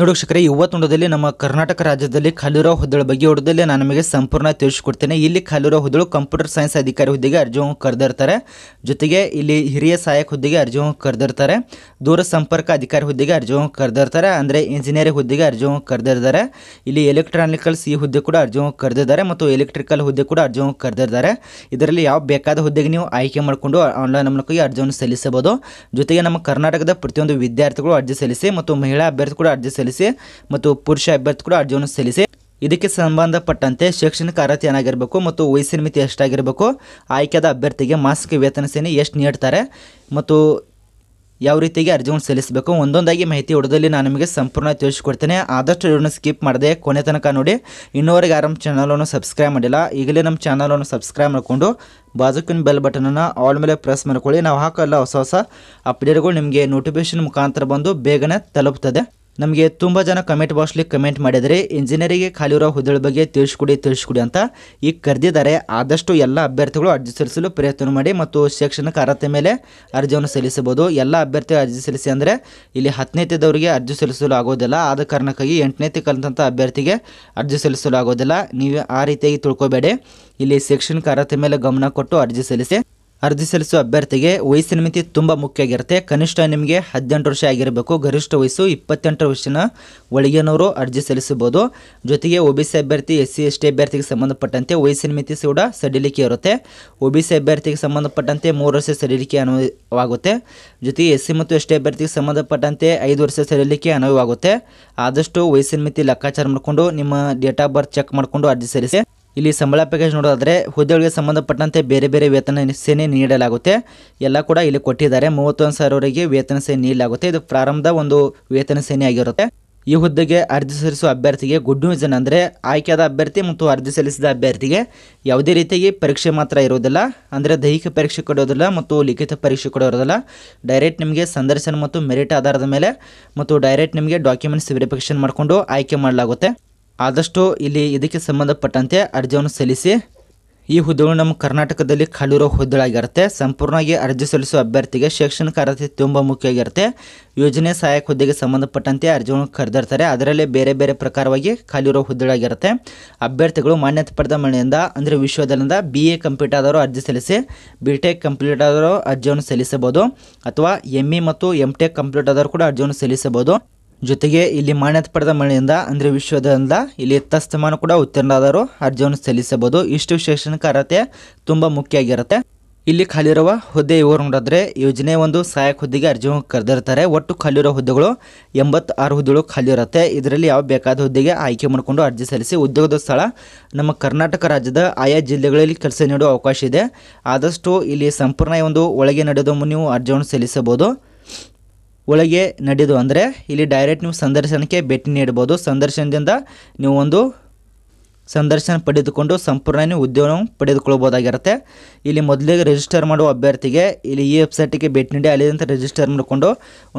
ನೋಡೋಕ್ಷಕರೇ ಇವತ್ತು ನಮ್ಮ ಕರ್ನಾಟಕ ರಾಜ್ಯದಲ್ಲಿ ಖಾಲಿರೋ ಹುದ್ದಳ ಬಗ್ಗೆ ಹೊಡೆದಲ್ಲಿ ನಾನು ನಿಮಗೆ ಸಂಪೂರ್ಣ ತಿಳಿಸಿಕೊಡ್ತೇನೆ ಇಲ್ಲಿ ಖಾಲಿರೋ ಹುದ್ದಳು ಕಂಪ್ಯೂಟರ್ ಸೈನ್ಸ್ ಅಧಿಕಾರಿ ಹುದ್ದೆಗೆ ಅರ್ಜುನ್ ಕರೆದಿರ್ತಾರೆ ಜೊತೆಗೆ ಇಲ್ಲಿ ಹಿರಿಯ ಸಹಾಯಕ ಹುದ್ದೆಗೆ ಅರ್ಜಿ ಕರೆದಿರ್ತಾರೆ ದೂರ ಸಂಪರ್ಕ ಅಧಿಕಾರಿ ಹುದ್ದೆಗೆ ಅರ್ಜು ಕರೆದಿರ್ತಾರೆ ಅಂದರೆ ಇಂಜಿನಿಯರಿಂಗ್ ಹುದ್ದೆಗೆ ಅರ್ಜು ಕರೆದಿರ್ತಾರೆ ಇಲ್ಲಿ ಎಲೆಕ್ಟ್ರಾನಿಕಲ್ಸ್ ಈ ಹುದ್ದೆ ಕೂಡ ಅರ್ಜು ಕರೆದಿದ್ದಾರೆ ಮತ್ತು ಎಲೆಕ್ಟ್ರಿಕಲ್ ಹುದ್ದೆ ಕೂಡ ಅರ್ಜಿ ಕರೆದಿರ್ತಾರೆ ಇದರಲ್ಲಿ ಯಾವ ಬೇಕಾದ ಹುದ್ದೆಗೆ ನೀವು ಆಯ್ಕೆ ಮಾಡಿಕೊಂಡು ಆನ್ಲೈನ್ ಮೂಲಕ ಅರ್ಜಿಯನ್ನು ಸಲ್ಲಿಸಬಹುದು ಜೊತೆಗೆ ನಮ್ಮ ಕರ್ನಾಟಕದ ಪ್ರತಿಯೊಂದು ವಿದ್ಯಾರ್ಥಿಗಳು ಅರ್ಜಿ ಸಲ್ಲಿಸಿ ಮತ್ತು ಮಹಿಳಾ ಅಭ್ಯರ್ಥಿ ಕೂಡ ಅರ್ಜಿ ಸಲ್ಲಿಸಿ ಸಲ್ಲಿಸಿ ಮತ್ತು ಪುರುಷ ಅಭ್ಯರ್ಥಿ ಕೂಡ ಅರ್ಜಿಯನ್ನು ಸಲ್ಲಿಸಿ ಇದಕ್ಕೆ ಸಂಬಂಧಪಟ್ಟಂತೆ ಶೈಕ್ಷಣಿಕ ಅರ್ಹತೆ ಏನಾಗಿರಬೇಕು ಮತ್ತು ವಯಸ್ಸಿನ ಮಿತಿ ಎಷ್ಟಾಗಿರಬೇಕು ಆಯ್ಕೆಯಾದ ಅಭ್ಯರ್ಥಿಗೆ ಮಾಸಿಕ ವೇತನ ಸೇನೆ ಎಷ್ಟು ನೀಡ್ತಾರೆ ಮತ್ತು ಯಾವ ರೀತಿಗೆ ಅರ್ಜಿಯನ್ನು ಸಲ್ಲಿಸಬೇಕು ಒಂದೊಂದಾಗಿ ಮಾಹಿತಿ ಹೊಡೆದಲ್ಲಿ ನಾನು ನಿಮಗೆ ಸಂಪೂರ್ಣ ತಿಳಿಸಿಕೊಡ್ತೇನೆ ಆದಷ್ಟು ಇದನ್ನು ಸ್ಕಿಪ್ ಮಾಡದೆ ಕೊನೆ ತನಕ ನೋಡಿ ಇನ್ನೂವರೆಗೆ ಚಾನಲ್ ಚಾನಲನ್ನು ಸಬ್ಸ್ಕ್ರೈಬ್ ಮಾಡಿಲ್ಲ ಈಗಲೇ ನಮ್ಮ ಚಾನಲನ್ನು ಸಬ್ಸ್ಕ್ರೈಬ್ ಮಾಡಿಕೊಂಡು ಬಾಜುಕಿನ ಬೆಲ್ ಬಟನನ್ನು ಆಲ್ ಮೇಲೆ ಪ್ರೆಸ್ ಮಾಡ್ಕೊಳ್ಳಿ ನಾವು ಹಾಕೋಲ್ಲ ಹೊಸ ಹೊಸ ಅಪ್ಡೇಟ್ಗಳು ನಿಮಗೆ ನೋಟಿಫಿಕೇಶನ್ ಮುಖಾಂತರ ಬಂದು ಬೇಗನೆ ತಲುಪ್ತದೆ ನಮಗೆ ತುಂಬ ಜನ ಕಮೆಂಟ್ ಬಾಕ್ಸ್ಲಿ ಕಮೆಂಟ್ ಮಾಡಿದರೆ ಇಂಜಿನಿಯರಿಗೆ ಖಾಲಿ ಇರೋ ಹುದ್ದೆಗಳ ಬಗ್ಗೆ ತಿಳಿಸ್ಕೊಡಿ ತಿಳಿಸ್ಕೊಡಿ ಅಂತ ಈಗ ಕರೆದಿದ್ದಾರೆ ಆದಷ್ಟು ಎಲ್ಲ ಅಭ್ಯರ್ಥಿಗಳು ಅರ್ಜಿ ಸಲ್ಲಿಸಲು ಪ್ರಯತ್ನ ಮಾಡಿ ಮತ್ತು ಶೈಕ್ಷಣಿಕ ಅರ್ಹತೆ ಮೇಲೆ ಅರ್ಜಿಯನ್ನು ಸಲ್ಲಿಸಬಹುದು ಎಲ್ಲ ಅಭ್ಯರ್ಥಿ ಅರ್ಜಿ ಸಲ್ಲಿಸಿ ಅಂದರೆ ಇಲ್ಲಿ ತೇದವರಿಗೆ ಅರ್ಜಿ ಸಲ್ಲಿಸಲು ಆಗೋದಿಲ್ಲ ಆದ ಕಾರಣಕ್ಕಾಗಿ ಎಂಟನೇತಿ ಕಲಿತಂಥ ಅಭ್ಯರ್ಥಿಗೆ ಅರ್ಜಿ ಸಲ್ಲಿಸಲು ಆಗೋದಿಲ್ಲ ನೀವು ಆ ರೀತಿಯಾಗಿ ತಿಳ್ಕೊಬೇಡಿ ಇಲ್ಲಿ ಶೈಕ್ಷಣಿಕ ಅರ್ಹತೆ ಮೇಲೆ ಗಮನ ಕೊಟ್ಟು ಅರ್ಜಿ ಸಲ್ಲಿಸಿ ಅರ್ಜಿ ಸಲ್ಲಿಸುವ ಅಭ್ಯರ್ಥಿಗೆ ವಯಸ್ಸಿನ ಮಿತಿ ತುಂಬ ಮುಖ್ಯ ಆಗಿರುತ್ತೆ ಕನಿಷ್ಠ ನಿಮಗೆ ಹದಿನೆಂಟು ವರ್ಷ ಆಗಿರಬೇಕು ಗರಿಷ್ಠ ವಯಸ್ಸು ಇಪ್ಪತ್ತೆಂಟು ವರ್ಷನ ಒಳಗಿನವರು ಅರ್ಜಿ ಸಲ್ಲಿಸಬಹುದು ಜೊತೆಗೆ ಒ ಬಿ ಸಿ ಅಭ್ಯರ್ಥಿ ಎಸ್ ಸಿ ಎಸ್ ಟಿ ಅಭ್ಯರ್ಥಿಗೆ ಸಂಬಂಧಪಟ್ಟಂತೆ ವಯಸ್ಸಿನ ಮಿತಿ ಕೂಡ ಸಡಿಲಿಕೆ ಇರುತ್ತೆ ಒ ಬಿ ಸಿ ಅಭ್ಯರ್ಥಿಗೆ ಸಂಬಂಧಪಟ್ಟಂತೆ ಮೂರು ವರ್ಷ ಸಡಿಲಿಕೆ ಅನುವಾಗುತ್ತೆ ಜೊತೆಗೆ ಎಸ್ ಸಿ ಮತ್ತು ಎಸ್ ಟಿ ಅಭ್ಯರ್ಥಿಗೆ ಸಂಬಂಧಪಟ್ಟಂತೆ ಐದು ವರ್ಷ ಸಡಿಲಿಕೆ ಅನುವಾಗುತ್ತೆ ಆದಷ್ಟು ವಯಸ್ಸಿನ ಮಿತಿ ಲೆಕ್ಕಾಚಾರ ಮಾಡಿಕೊಂಡು ನಿಮ್ಮ ಡೇಟ್ ಆಫ್ ಬರ್ತ್ ಚೆಕ್ ಮಾಡಿಕೊಂಡು ಅರ್ಜಿ ಸಲ್ಲಿಸಿ ಇಲ್ಲಿ ಸಂಬಳ ಪ್ಯಾಕೇಜ್ ನೋಡೋದಾದರೆ ಹುದ್ದೆಗಳಿಗೆ ಸಂಬಂಧಪಟ್ಟಂತೆ ಬೇರೆ ಬೇರೆ ವೇತನ ಸೇನೆ ನೀಡಲಾಗುತ್ತೆ ಎಲ್ಲ ಕೂಡ ಇಲ್ಲಿ ಕೊಟ್ಟಿದ್ದಾರೆ ಮೂವತ್ತೊಂದು ಸಾವಿರವರೆಗೆ ವೇತನ ಸೇನೆ ನೀಡಲಾಗುತ್ತೆ ಇದು ಪ್ರಾರಂಭದ ಒಂದು ವೇತನ ಸೇನೆ ಆಗಿರುತ್ತೆ ಈ ಹುದ್ದೆಗೆ ಅರ್ಜಿ ಸಲ್ಲಿಸುವ ಅಭ್ಯರ್ಥಿಗೆ ಗುಡ್ ನ್ಯೂಸ್ ಏನಂದರೆ ಆಯ್ಕೆಯಾದ ಅಭ್ಯರ್ಥಿ ಮತ್ತು ಅರ್ಜಿ ಸಲ್ಲಿಸಿದ ಅಭ್ಯರ್ಥಿಗೆ ಯಾವುದೇ ರೀತಿಯಾಗಿ ಪರೀಕ್ಷೆ ಮಾತ್ರ ಇರೋದಿಲ್ಲ ಅಂದರೆ ದೈಹಿಕ ಪರೀಕ್ಷೆ ಕೊಡೋದಿಲ್ಲ ಮತ್ತು ಲಿಖಿತ ಪರೀಕ್ಷೆ ಕೊಡೋದಿಲ್ಲ ಡೈರೆಕ್ಟ್ ನಿಮಗೆ ಸಂದರ್ಶನ ಮತ್ತು ಮೆರಿಟ್ ಆಧಾರದ ಮೇಲೆ ಮತ್ತು ಡೈರೆಕ್ಟ್ ನಿಮಗೆ ಡಾಕ್ಯುಮೆಂಟ್ಸ್ ವೆರಿಫಿಕೇಷನ್ ಮಾಡಿಕೊಂಡು ಆಯ್ಕೆ ಮಾಡಲಾಗುತ್ತೆ ಆದಷ್ಟು ಇಲ್ಲಿ ಇದಕ್ಕೆ ಸಂಬಂಧಪಟ್ಟಂತೆ ಅರ್ಜಿಯನ್ನು ಸಲ್ಲಿಸಿ ಈ ಹುದ್ದೆಗಳು ನಮ್ಮ ಕರ್ನಾಟಕದಲ್ಲಿ ಖಾಲಿರೋ ಹುದ್ದೆಗಳಾಗಿರುತ್ತೆ ಸಂಪೂರ್ಣವಾಗಿ ಅರ್ಜಿ ಸಲ್ಲಿಸುವ ಅಭ್ಯರ್ಥಿಗೆ ಶೈಕ್ಷಣಿಕ ಅರ್ಹತೆ ತುಂಬ ಮುಖ್ಯವಾಗಿರುತ್ತೆ ಯೋಜನೆ ಸಹಾಯಕ ಹುದ್ದೆಗೆ ಸಂಬಂಧಪಟ್ಟಂತೆ ಅರ್ಜಿಗಳನ್ನು ಕರೆದಿರ್ತಾರೆ ಅದರಲ್ಲೇ ಬೇರೆ ಬೇರೆ ಪ್ರಕಾರವಾಗಿ ಖಾಲಿರೋ ಹುದ್ದೆಗಳಾಗಿರುತ್ತೆ ಅಭ್ಯರ್ಥಿಗಳು ಮಾನ್ಯತೆ ಪಡೆದ ಮನೆಯಿಂದ ಅಂದರೆ ವಿಶ್ವದಲ್ಲಿಂದ ಬಿ ಎ ಕಂಪ್ಯೂಟರ್ ಆದವರು ಅರ್ಜಿ ಸಲ್ಲಿಸಿ ಬಿ ಟೆಕ್ ಕಂಪ್ಲೀಟ್ ಆದರೂ ಅರ್ಜಿಯನ್ನು ಸಲ್ಲಿಸಬಹುದು ಅಥವಾ ಎಮ್ ಇ e ಮತ್ತು ಎಮ್ ಟೆಕ್ ಕಂಪ್ಲೀಟ್ ಆದವರು ಕೂಡ ಅರ್ಜಿಯನ್ನು ಸಲ್ಲಿಸಬಹುದು ಜೊತೆಗೆ ಇಲ್ಲಿ ಮಾನ್ಯತೆ ಪಡೆದ ಮಳೆಯಿಂದ ಅಂದರೆ ವಿಶ್ವದಿಂದ ಇಲ್ಲಿ ತಸ್ತಮಾನ ಕೂಡ ಉತ್ತೀರ್ಣರಾದರು ಅರ್ಜಿಯನ್ನು ಸಲ್ಲಿಸಬಹುದು ಇಷ್ಟು ಶೈಕ್ಷಣಿಕ ಅರ್ಹತೆ ತುಂಬ ಮುಖ್ಯ ಆಗಿರುತ್ತೆ ಇಲ್ಲಿ ಖಾಲಿರುವ ಹುದ್ದೆ ಇವರು ನೋಡಿದ್ರೆ ಯೋಜನೆ ಒಂದು ಸಹಾಯಕ ಹುದ್ದೆಗೆ ಅರ್ಜಿಯನ್ನು ಕರೆದಿರ್ತಾರೆ ಒಟ್ಟು ಖಾಲಿರೋ ಹುದ್ದೆಗಳು ಎಂಬತ್ತಾರು ಹುದ್ದೆಗಳು ಖಾಲಿ ಇರುತ್ತೆ ಇದರಲ್ಲಿ ಯಾವ ಬೇಕಾದ ಹುದ್ದೆಗೆ ಆಯ್ಕೆ ಮಾಡಿಕೊಂಡು ಅರ್ಜಿ ಸಲ್ಲಿಸಿ ಉದ್ಯೋಗದ ಸ್ಥಳ ನಮ್ಮ ಕರ್ನಾಟಕ ರಾಜ್ಯದ ಆಯಾ ಜಿಲ್ಲೆಗಳಲ್ಲಿ ಕೆಲಸ ನೀಡುವ ಅವಕಾಶ ಇದೆ ಆದಷ್ಟು ಇಲ್ಲಿ ಸಂಪೂರ್ಣ ಒಂದು ಒಳಗೆ ನಡೆದ ನೀವು ಅರ್ಜಿಯನ್ನು ಸಲ್ಲಿಸಬಹುದು ಒಳಗೆ ನಡೆದು ಅಂದರೆ ಇಲ್ಲಿ ಡೈರೆಕ್ಟ್ ನೀವು ಸಂದರ್ಶನಕ್ಕೆ ಭೇಟಿ ನೀಡ್ಬೋದು ಸಂದರ್ಶನದಿಂದ ನೀವು ಒಂದು ಸಂದರ್ಶನ ಪಡೆದುಕೊಂಡು ಸಂಪೂರ್ಣ ನೀವು ಉದ್ಯೋಗ ಪಡೆದುಕೊಳ್ಬೋದಾಗಿರುತ್ತೆ ಇಲ್ಲಿ ಮೊದಲಿಗೆ ರಿಜಿಸ್ಟರ್ ಮಾಡುವ ಅಭ್ಯರ್ಥಿಗೆ ಇಲ್ಲಿ ಈ ವೆಬ್ಸೈಟಿಗೆ ಭೇಟಿ ನೀಡಿ ಅಲ್ಲಿಂದ ರಿಜಿಸ್ಟರ್ ಮಾಡಿಕೊಂಡು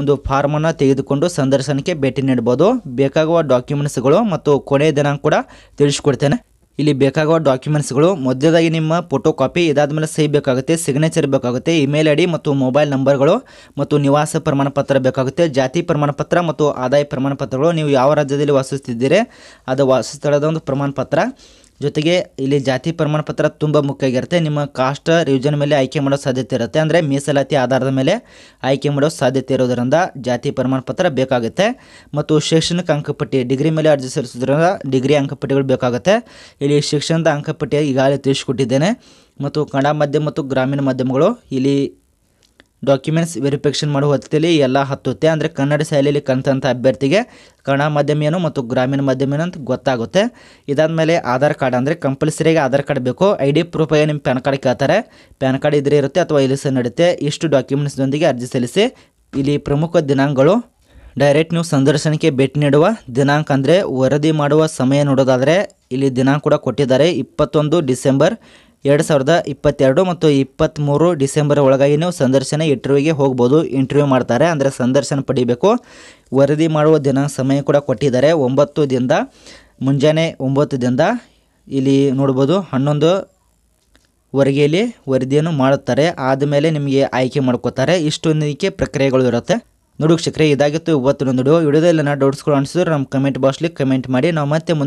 ಒಂದು ಫಾರ್ಮನ್ನು ತೆಗೆದುಕೊಂಡು ಸಂದರ್ಶನಕ್ಕೆ ಭೇಟಿ ನೀಡ್ಬೋದು ಬೇಕಾಗುವ ಡಾಕ್ಯುಮೆಂಟ್ಸ್ಗಳು ಮತ್ತು ಕೊನೆಯ ದಿನಾಂಕ ಕೂಡ ತಿಳಿಸ್ಕೊಡ್ತೇನೆ ಇಲ್ಲಿ ಬೇಕಾಗುವ ಡಾಕ್ಯುಮೆಂಟ್ಸ್ಗಳು ಮೊದಲದಾಗಿ ನಿಮ್ಮ ಫೋಟೋ ಕಾಪಿ ಇದಾದ ಮೇಲೆ ಸಹಿ ಬೇಕಾಗುತ್ತೆ ಸಿಗ್ನೇಚರ್ ಬೇಕಾಗುತ್ತೆ ಇಮೇಲ್ ಐಡಿ ಮತ್ತು ಮೊಬೈಲ್ ನಂಬರ್ಗಳು ಮತ್ತು ನಿವಾಸ ಪ್ರಮಾಣ ಪತ್ರ ಬೇಕಾಗುತ್ತೆ ಜಾತಿ ಪ್ರಮಾಣ ಪತ್ರ ಮತ್ತು ಆದಾಯ ಪ್ರಮಾಣ ಪತ್ರಗಳು ನೀವು ಯಾವ ರಾಜ್ಯದಲ್ಲಿ ವಾಸಿಸುತ್ತಿದ್ದೀರಿ ಅದು ವಾಸಸ್ಥಳದ ಒಂದು ಪ್ರಮಾಣ ಪತ್ರ ಜೊತೆಗೆ ಇಲ್ಲಿ ಜಾತಿ ಪ್ರಮಾಣ ಪತ್ರ ತುಂಬ ಮುಖ್ಯ ಆಗಿರುತ್ತೆ ನಿಮ್ಮ ಕಾಸ್ಟ್ ರಿವಿಜನ್ ಮೇಲೆ ಆಯ್ಕೆ ಮಾಡೋ ಸಾಧ್ಯತೆ ಇರುತ್ತೆ ಅಂದರೆ ಮೀಸಲಾತಿ ಆಧಾರದ ಮೇಲೆ ಆಯ್ಕೆ ಮಾಡೋ ಸಾಧ್ಯತೆ ಇರೋದರಿಂದ ಜಾತಿ ಪ್ರಮಾಣ ಪತ್ರ ಬೇಕಾಗುತ್ತೆ ಮತ್ತು ಶೈಕ್ಷಣಿಕ ಅಂಕಪಟ್ಟಿ ಡಿಗ್ರಿ ಮೇಲೆ ಅರ್ಜಿ ಸಲ್ಲಿಸೋದ್ರಿಂದ ಡಿಗ್ರಿ ಅಂಕಪಟ್ಟಿಗಳು ಬೇಕಾಗುತ್ತೆ ಇಲ್ಲಿ ಶಿಕ್ಷಣದ ಅಂಕಪಟ್ಟಿ ಈಗಾಗಲೇ ತಿಳಿಸ್ಕೊಟ್ಟಿದ್ದೇನೆ ಮತ್ತು ಕನ್ನಡ ಮಾಧ್ಯಮ ಮತ್ತು ಗ್ರಾಮೀಣ ಮಾಧ್ಯಮಗಳು ಇಲ್ಲಿ ಡಾಕ್ಯುಮೆಂಟ್ಸ್ ವೆರಿಫಿಕೇಷನ್ ಮಾಡುವ ಹೊತ್ತಲ್ಲಿ ಎಲ್ಲ ಹತ್ತುತ್ತೆ ಅಂದರೆ ಕನ್ನಡ ಶಾಲೆಯಲ್ಲಿ ಕಲಿತಂಥ ಅಭ್ಯರ್ಥಿಗೆ ಕನ್ನಡ ಮಾಧ್ಯಮ ಏನು ಮತ್ತು ಗ್ರಾಮೀಣ ಮಾಧ್ಯಮ ಏನು ಅಂತ ಗೊತ್ತಾಗುತ್ತೆ ಇದಾದ ಮೇಲೆ ಆಧಾರ್ ಕಾರ್ಡ್ ಅಂದರೆ ಕಂಪಲ್ಸರಿಯಾಗಿ ಆಧಾರ್ ಕಾರ್ಡ್ ಬೇಕು ಐ ಡಿ ಪ್ರೂಫಾಗಿ ನಿಮ್ಮ ಪ್ಯಾನ್ ಕಾರ್ಡ್ ಕೇಳ್ತಾರೆ ಪ್ಯಾನ್ ಕಾರ್ಡ್ ಇದ್ರೆ ಇರುತ್ತೆ ಅಥವಾ ಇಲ್ಲಿ ಸಹ ನಡುತ್ತೆ ಇಷ್ಟು ಡಾಕ್ಯುಮೆಂಟ್ಸ್ನೊಂದಿಗೆ ಅರ್ಜಿ ಸಲ್ಲಿಸಿ ಇಲ್ಲಿ ಪ್ರಮುಖ ದಿನಾಂಕಗಳು ಡೈರೆಕ್ಟ್ ನೀವು ಸಂದರ್ಶನಕ್ಕೆ ಭೇಟಿ ನೀಡುವ ದಿನಾಂಕ ಅಂದರೆ ವರದಿ ಮಾಡುವ ಸಮಯ ನೋಡೋದಾದರೆ ಇಲ್ಲಿ ದಿನಾಂಕ ಕೂಡ ಕೊಟ್ಟಿದ್ದಾರೆ ಇಪ್ಪತ್ತೊಂದು ಡಿಸೆಂಬರ್ ಎರಡು ಸಾವಿರದ ಇಪ್ಪತ್ತೆರಡು ಮತ್ತು ಇಪ್ಪತ್ತ್ಮೂರು ಡಿಸೆಂಬರ್ ಒಳಗಾಗಿ ನೀವು ಸಂದರ್ಶನ ಇಂಟರ್ವ್ಯೂಗೆ ಹೋಗ್ಬೋದು ಇಂಟರ್ವ್ಯೂ ಮಾಡ್ತಾರೆ ಅಂದರೆ ಸಂದರ್ಶನ ಪಡಿಬೇಕು ವರದಿ ಮಾಡುವ ದಿನ ಸಮಯ ಕೂಡ ಕೊಟ್ಟಿದ್ದಾರೆ ಒಂಬತ್ತು ದಿನದ ಮುಂಜಾನೆ ಒಂಬತ್ತು ದಿನದ ಇಲ್ಲಿ ನೋಡ್ಬೋದು ಹನ್ನೊಂದು ವರೆಗೆಯಲ್ಲಿ ವರದಿಯನ್ನು ಮಾಡುತ್ತಾರೆ ಆದಮೇಲೆ ನಿಮಗೆ ಆಯ್ಕೆ ಮಾಡ್ಕೋತಾರೆ ಇಷ್ಟೊಂದಕ್ಕೆ ಪ್ರಕ್ರಿಯೆಗಳು ಇರುತ್ತೆ ನೋಡು ಶಿಕ್ರೆ ಇದಾಗಿತ್ತು ಇವತ್ತು ನೋಡಿ ವಿಡಿಯೋ ವಿಡಿಯೋದಲ್ಲಿ ಡೌಟ್ಸ್ಗಳು ಅನಿಸಿದ್ರು ನಮ್ಮ ಕಮೆಂಟ್ ಬಾಕ್ಸ್ಲಿ ಕಮೆಂಟ್ ಮಾಡಿ ನಾವು ಮತ್ತೆ ಮುಂದೆ